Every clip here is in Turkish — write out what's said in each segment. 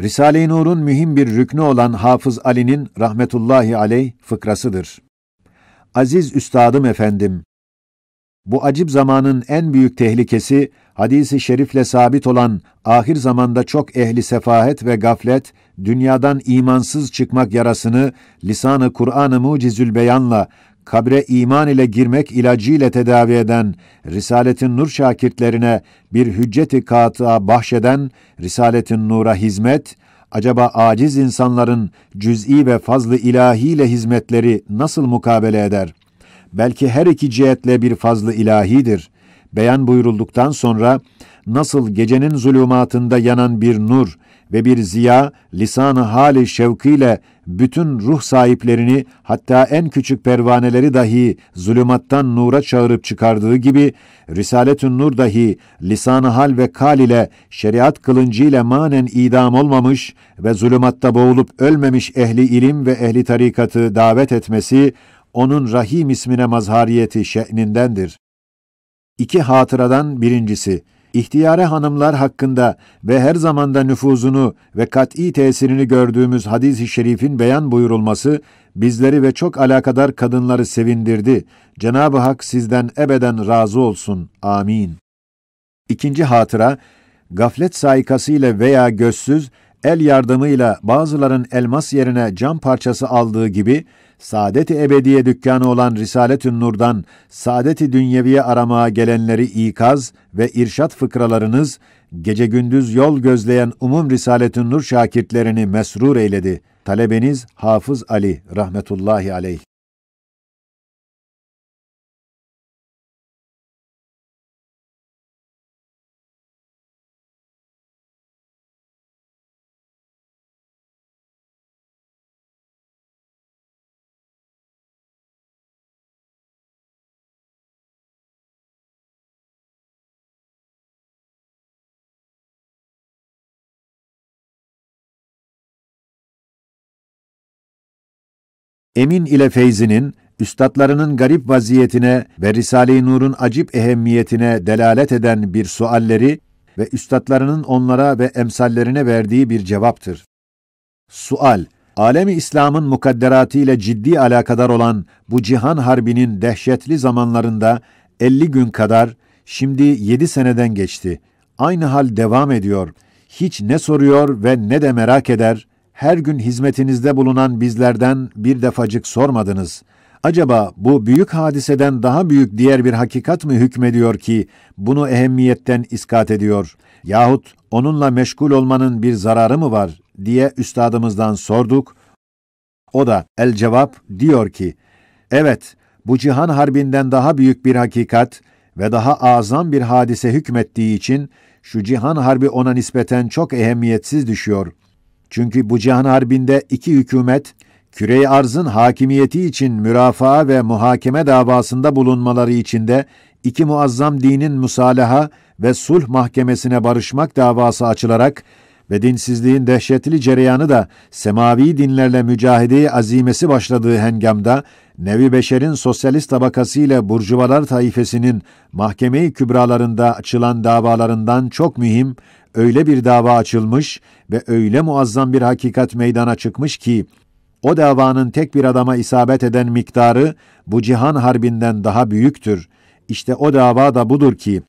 Risale-i Nur'un mühim bir rüknü olan Hafız Ali'nin rahmetullahi aleyh fıkrasıdır. Aziz Üstadım Efendim, bu acip zamanın en büyük tehlikesi, hadisi şerifle sabit olan ahir zamanda çok ehli sefahet ve gaflet, dünyadan imansız çıkmak yarasını lisanı Kur'an-ı mucizül beyanla kabre iman ile girmek ilacı ile tedavi eden, Risaletin Nur şakirtlerine bir hücceti katıa bahşeden, Risaletin Nur'a hizmet, acaba aciz insanların cüz'i ve fazlı ile hizmetleri nasıl mukabele eder? Belki her iki cihetle bir fazlı ilahidir. Beyan buyurulduktan sonra, nasıl gecenin zulümatında yanan bir nur, ve bir ziya lisanı hali şevkiyle bütün ruh sahiplerini hatta en küçük pervaneleri dahi zulümattan nura çağırıp çıkardığı gibi Risaletün Nur dahi lisanı hal ve kal ile şeriat kılıncı ile manen idam olmamış ve zulümatta boğulup ölmemiş ehli ilim ve ehli tarikatı davet etmesi onun Rahim ismine mazhariyeti şe'nindendir. İki hatıradan birincisi İhtiyare hanımlar hakkında ve her zamanda nüfuzunu ve kat'i tesirini gördüğümüz hadis-i şerifin beyan buyurulması bizleri ve çok alakadar kadınları sevindirdi. Cenab-ı Hak sizden ebeden razı olsun. Amin. İkinci hatıra, gaflet saykasıyla veya gözsüz, el yardımıyla bazıların elmas yerine cam parçası aldığı gibi, saadet-i ebediye dükkanı olan Risaletün Nur'dan saadet-i dünyeviye aramaya gelenleri ikaz ve irşat fıkralarınız gece gündüz yol gözleyen umum Risaletün Nur şakirtlerini mesrur eyledi. Talebeniz Hafız Ali rahmetullahi aleyh. Emin ile Feyzi'nin, üstadlarının garip vaziyetine ve Risale-i Nur'un acip ehemmiyetine delalet eden bir sualleri ve üstadlarının onlara ve emsallerine verdiği bir cevaptır. Sual, alemi İslam'ın mukadderatı ile ciddi alakadar olan bu cihan harbinin dehşetli zamanlarında 50 gün kadar, şimdi 7 seneden geçti. Aynı hal devam ediyor. Hiç ne soruyor ve ne de merak eder, her gün hizmetinizde bulunan bizlerden bir defacık sormadınız. Acaba bu büyük hadiseden daha büyük diğer bir hakikat mi hükmediyor ki bunu ehemmiyetten iskat ediyor yahut onunla meşgul olmanın bir zararı mı var diye üstadımızdan sorduk. O da el cevap diyor ki, evet bu cihan harbinden daha büyük bir hakikat ve daha azam bir hadise hükmettiği için şu cihan harbi ona nispeten çok ehemmiyetsiz düşüyor.'' Çünkü bu cihan harbinde iki hükümet, kürey arzın hakimiyeti için mürafaa ve muhakeme davasında bulunmaları içinde iki muazzam dinin musalaha ve sulh mahkemesine barışmak davası açılarak ve dinsizliğin dehşetli cereyanı da semavi dinlerle mücahede azimesi başladığı hengamda, Nevi Beşer'in sosyalist tabakası ile burcuvalar taifesinin mahkemeyi kübralarında açılan davalarından çok mühim, öyle bir dava açılmış ve öyle muazzam bir hakikat meydana çıkmış ki, o davanın tek bir adama isabet eden miktarı bu cihan harbinden daha büyüktür. İşte o dava da budur ki,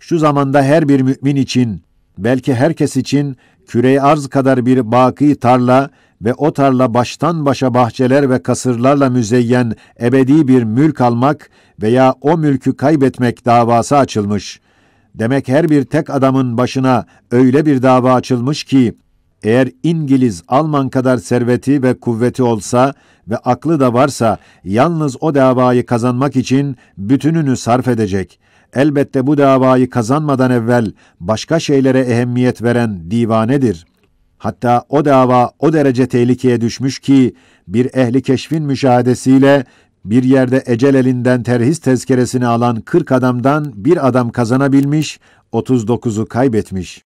şu zamanda her bir mümin için belki herkes için kürey arz kadar bir baki tarla ve o tarla baştan başa bahçeler ve kasırlarla müzeyyen ebedi bir mülk almak veya o mülkü kaybetmek davası açılmış. Demek her bir tek adamın başına öyle bir dava açılmış ki, eğer İngiliz, Alman kadar serveti ve kuvveti olsa ve aklı da varsa yalnız o davayı kazanmak için bütününü sarf edecek elbette bu davayı kazanmadan evvel başka şeylere ehemmiyet veren divanedir. Hatta o dava o derece tehlikeye düşmüş ki bir ehli keşfin müşahadesiyle bir yerde ecel elinden terhis tezkeresini alan 40 adamdan bir adam kazanabilmiş, 39'u kaybetmiş.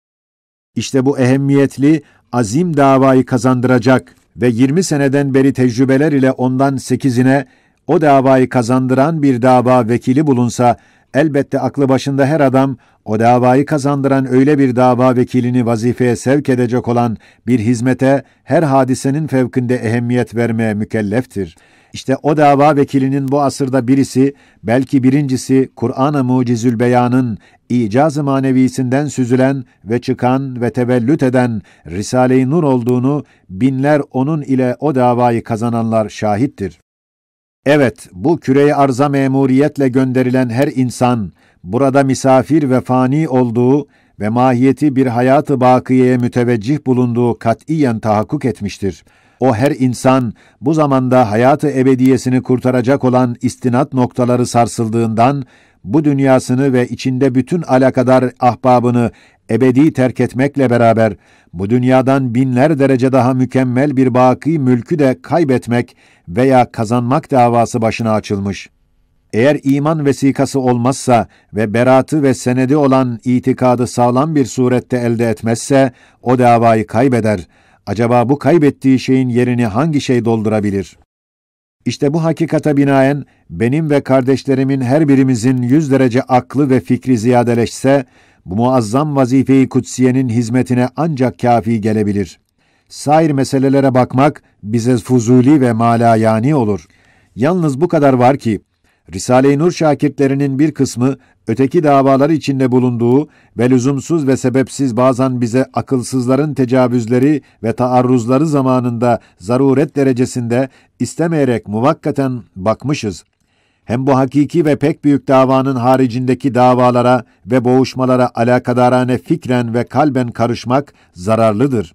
İşte bu ehemmiyetli, azim davayı kazandıracak ve 20 seneden beri tecrübeler ile ondan 8'ine o davayı kazandıran bir dava vekili bulunsa Elbette aklı başında her adam o davayı kazandıran öyle bir dava vekilini vazifeye sevk edecek olan bir hizmete her hadisenin fevkinde ehemmiyet vermeye mükelleftir. İşte o dava vekilinin bu asırda birisi, belki birincisi Kur'an-ı Mucizül Beyan'ın icaz-ı manevisinden süzülen ve çıkan ve tevellüt eden Risale-i Nur olduğunu binler onun ile o davayı kazananlar şahittir. Evet, bu küreyi arza memuriyetle gönderilen her insan, burada misafir ve fani olduğu ve mahiyeti bir hayatı bakiyeye müteveccih bulunduğu katiyen tahakkuk etmiştir. O her insan, bu zamanda hayatı ebediyesini kurtaracak olan istinat noktaları sarsıldığından, bu dünyasını ve içinde bütün alakadar ahbabını ebedi terk etmekle beraber bu dünyadan binler derece daha mükemmel bir baki mülkü de kaybetmek veya kazanmak davası başına açılmış. Eğer iman vesikası olmazsa ve beratı ve senedi olan itikadı sağlam bir surette elde etmezse o davayı kaybeder. Acaba bu kaybettiği şeyin yerini hangi şey doldurabilir?'' İşte bu hakikata binaen benim ve kardeşlerimin her birimizin yüz derece aklı ve fikri ziyadeleşse, bu muazzam vazifeyi kutsiyenin hizmetine ancak kafi gelebilir. Sair meselelere bakmak bize fuzuli ve malayani olur. Yalnız bu kadar var ki, Risale-i Nur şakirtlerinin bir kısmı öteki davalar içinde bulunduğu ve lüzumsuz ve sebepsiz bazen bize akılsızların tecavüzleri ve taarruzları zamanında zaruret derecesinde istemeyerek muvakkaten bakmışız hem bu hakiki ve pek büyük davanın haricindeki davalara ve boğuşmalara alakadarane fikren ve kalben karışmak zararlıdır.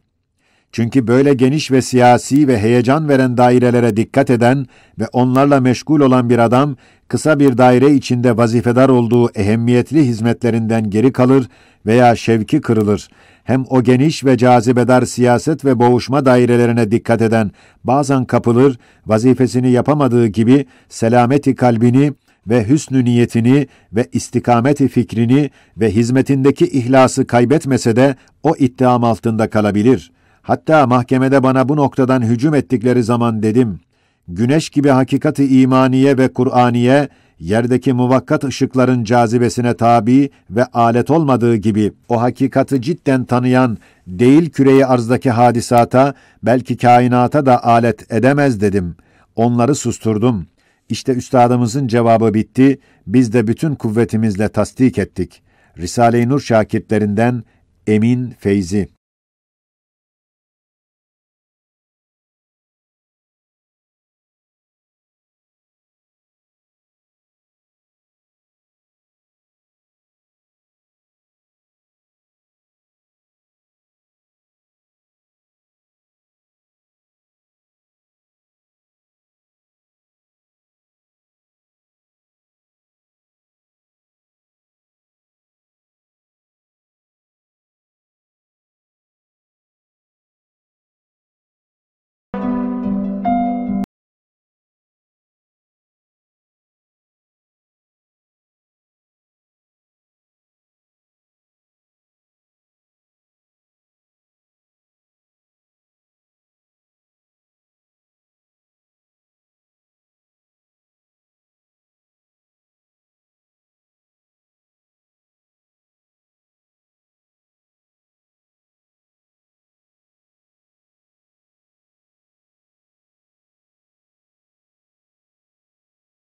Çünkü böyle geniş ve siyasi ve heyecan veren dairelere dikkat eden ve onlarla meşgul olan bir adam, kısa bir daire içinde vazifedar olduğu ehemmiyetli hizmetlerinden geri kalır veya şevki kırılır hem o geniş ve cazibedar siyaset ve boğuşma dairelerine dikkat eden, bazen kapılır, vazifesini yapamadığı gibi selameti kalbini ve hüsnü niyetini ve istikameti fikrini ve hizmetindeki ihlası kaybetmese de o iddiam altında kalabilir. Hatta mahkemede bana bu noktadan hücum ettikleri zaman dedim.'' güneş gibi hakikati imaniye ve Kur'aniye yerdeki muvakkat ışıkların cazibesine tabi ve alet olmadığı gibi o hakikati cidden tanıyan değil küreyi arzdaki hadisata belki kainata da alet edemez dedim. Onları susturdum. İşte üstadımızın cevabı bitti. Biz de bütün kuvvetimizle tasdik ettik. Risale-i Nur şakirtlerinden Emin Feyzi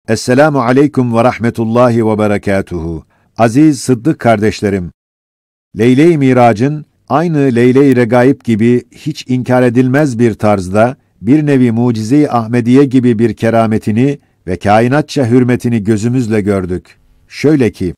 Esselamu aleyküm ve rahmetullahi ve berekatuhu. Aziz Sıddık kardeşlerim, Leyle-i Mirac'ın aynı Leyle-i Regaib gibi hiç inkar edilmez bir tarzda bir nevi mucize-i Ahmediye gibi bir kerametini ve kainatça hürmetini gözümüzle gördük. Şöyle ki,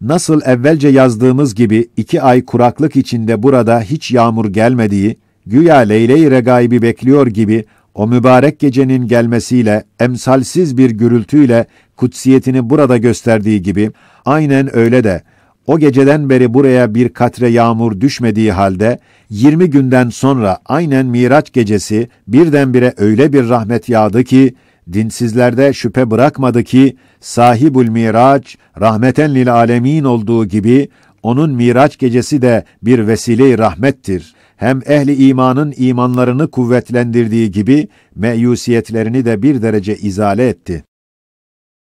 nasıl evvelce yazdığımız gibi iki ay kuraklık içinde burada hiç yağmur gelmediği, güya Leyle-i Regaib'i bekliyor gibi o mübarek gecenin gelmesiyle, emsalsiz bir gürültüyle kutsiyetini burada gösterdiği gibi, aynen öyle de, o geceden beri buraya bir katre yağmur düşmediği halde, 20 günden sonra aynen Miraç gecesi birdenbire öyle bir rahmet yağdı ki, dinsizlerde şüphe bırakmadı ki, sahibül miraç, rahmeten lil alemin olduğu gibi, onun miraç gecesi de bir vesile-i rahmettir.'' hem ehli imanın imanlarını kuvvetlendirdiği gibi meyusiyetlerini de bir derece izale etti.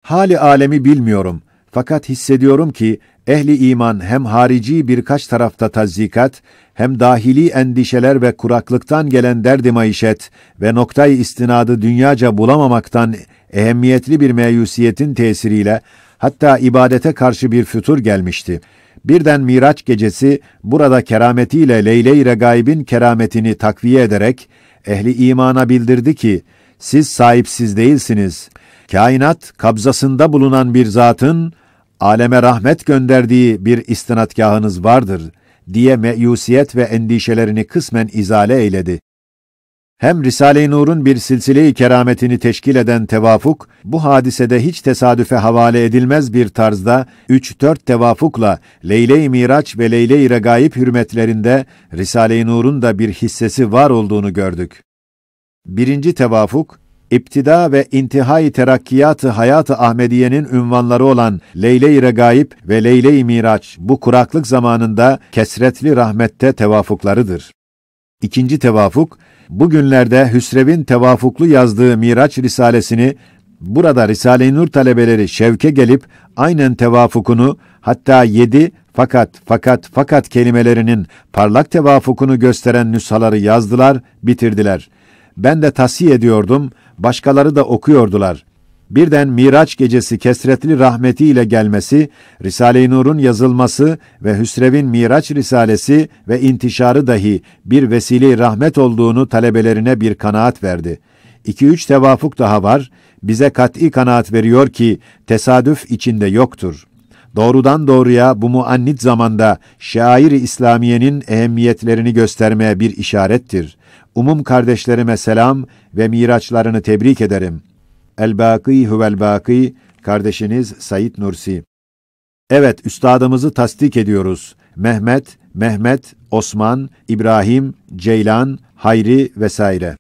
Hali alemi bilmiyorum fakat hissediyorum ki ehli iman hem harici birkaç tarafta tazikat, hem dahili endişeler ve kuraklıktan gelen derdi maişet ve noktayı istinadı dünyaca bulamamaktan ehemmiyetli bir meyusiyetin tesiriyle hatta ibadete karşı bir fütur gelmişti.'' Birden Miraç gecesi burada kerametiyle Leyle-i Regaib'in kerametini takviye ederek ehli imana bildirdi ki siz sahipsiz değilsiniz. Kainat kabzasında bulunan bir zatın aleme rahmet gönderdiği bir istinatkahınız vardır diye meyusiyet ve endişelerini kısmen izale eyledi. Hem Risale-i Nur'un bir silsile-i kerametini teşkil eden tevafuk, bu hadisede hiç tesadüfe havale edilmez bir tarzda 3-4 tevafukla Leyle-i Miraç ve Leyle-i Regaib hürmetlerinde Risale-i Nur'un da bir hissesi var olduğunu gördük. Birinci tevafuk, İptida ve intihai terakkiyatı hayatı Ahmediye'nin ünvanları olan Leyle-i Regaib ve Leyle-i Miraç bu kuraklık zamanında kesretli rahmette tevafuklarıdır. İkinci tevafuk, Bugünlerde Hüsrev'in tevafuklu yazdığı Miraç Risalesini burada Risale-i Nur talebeleri şevke gelip aynen tevafukunu hatta yedi fakat fakat fakat kelimelerinin parlak tevafukunu gösteren nüshaları yazdılar, bitirdiler. Ben de tasih ediyordum, başkaları da okuyordular birden Miraç gecesi kesretli rahmetiyle gelmesi, Risale-i Nur'un yazılması ve Hüsrev'in Miraç Risalesi ve intişarı dahi bir vesile rahmet olduğunu talebelerine bir kanaat verdi. İki üç tevafuk daha var, bize kat'i kanaat veriyor ki tesadüf içinde yoktur. Doğrudan doğruya bu muannit zamanda şair-i İslamiye'nin ehemmiyetlerini göstermeye bir işarettir. Umum kardeşlerime selam ve miraçlarını tebrik ederim.'' El-Bâkî huvel-Bâkî, kardeşiniz Sayit Nursi. Evet, üstadımızı tasdik ediyoruz. Mehmet, Mehmet, Osman, İbrahim, Ceylan, Hayri vesaire.